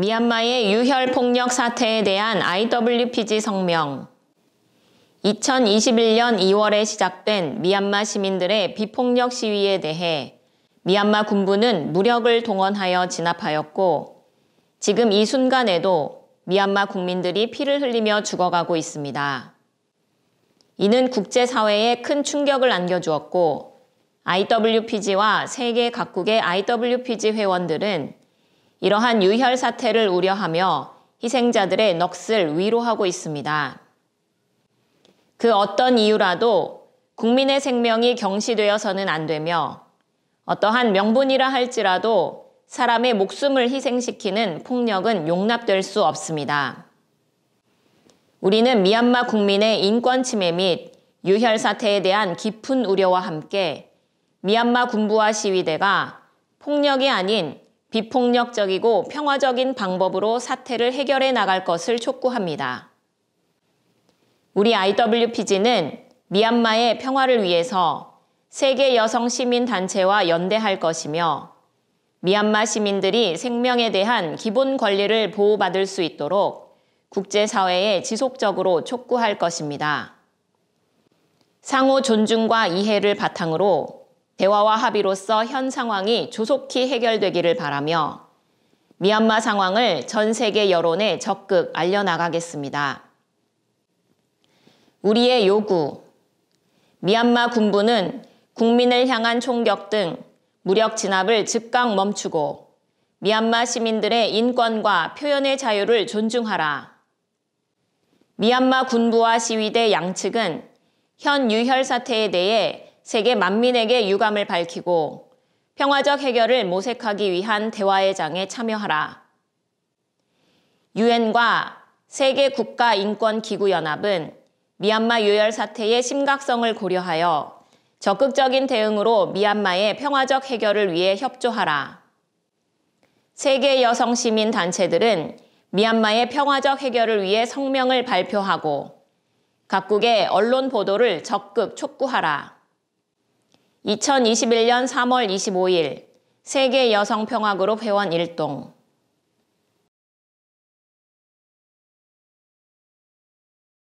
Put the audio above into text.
미얀마의 유혈 폭력 사태에 대한 IWPG 성명. 2021년 2월에 시작된 미얀마 시민들의 비폭력 시위에 대해 미얀마 군부는 무력을 동원하여 진압하였고 지금 이 순간에도 미얀마 국민들이 피를 흘리며 죽어가고 있습니다. 이는 국제사회에 큰 충격을 안겨주었고 IWPG와 세계 각국의 IWPG 회원들은 이러한 유혈 사태를 우려하며 희생자들의 넋을 위로하고 있습니다. 그 어떤 이유라도 국민의 생명이 경시되어서는 안 되며 어떠한 명분이라 할지라도 사람의 목숨을 희생시키는 폭력은 용납될 수 없습니다. 우리는 미얀마 국민의 인권 침해 및 유혈 사태에 대한 깊은 우려와 함께 미얀마 군부와 시위대가 폭력이 아닌 비폭력적이고 평화적인 방법으로 사태를 해결해 나갈 것을 촉구합니다. 우리 IWPG는 미얀마의 평화를 위해서 세계 여성 시민 단체와 연대할 것이며 미얀마 시민들이 생명에 대한 기본 권리를 보호받을 수 있도록 국제사회에 지속적으로 촉구할 것입니다. 상호 존중과 이해를 바탕으로 대화와 합의로서 현 상황이 조속히 해결되기를 바라며 미얀마 상황을 전 세계 여론에 적극 알려나가겠습니다. 우리의 요구. 미얀마 군부는 국민을 향한 총격 등 무력 진압을 즉각 멈추고 미얀마 시민들의 인권과 표현의 자유를 존중하라. 미얀마 군부와 시위대 양측은 현 유혈 사태에 대해 세계 만민에게 유감을 밝히고 평화적 해결을 모색하기 위한 대화의 장에 참여하라. 유엔과 세계 국가 인권 기구 연합은 미얀마 유혈 사태의 심각성을 고려하여 적극적인 대응으로 미얀마의 평화적 해결을 위해 협조하라. 세계 여성 시민 단체들은 미얀마의 평화적 해결을 위해 성명을 발표하고 각국의 언론 보도를 적극 촉구하라. 2021년 3월 25일 세계 여성 평화 그룹 회원 1동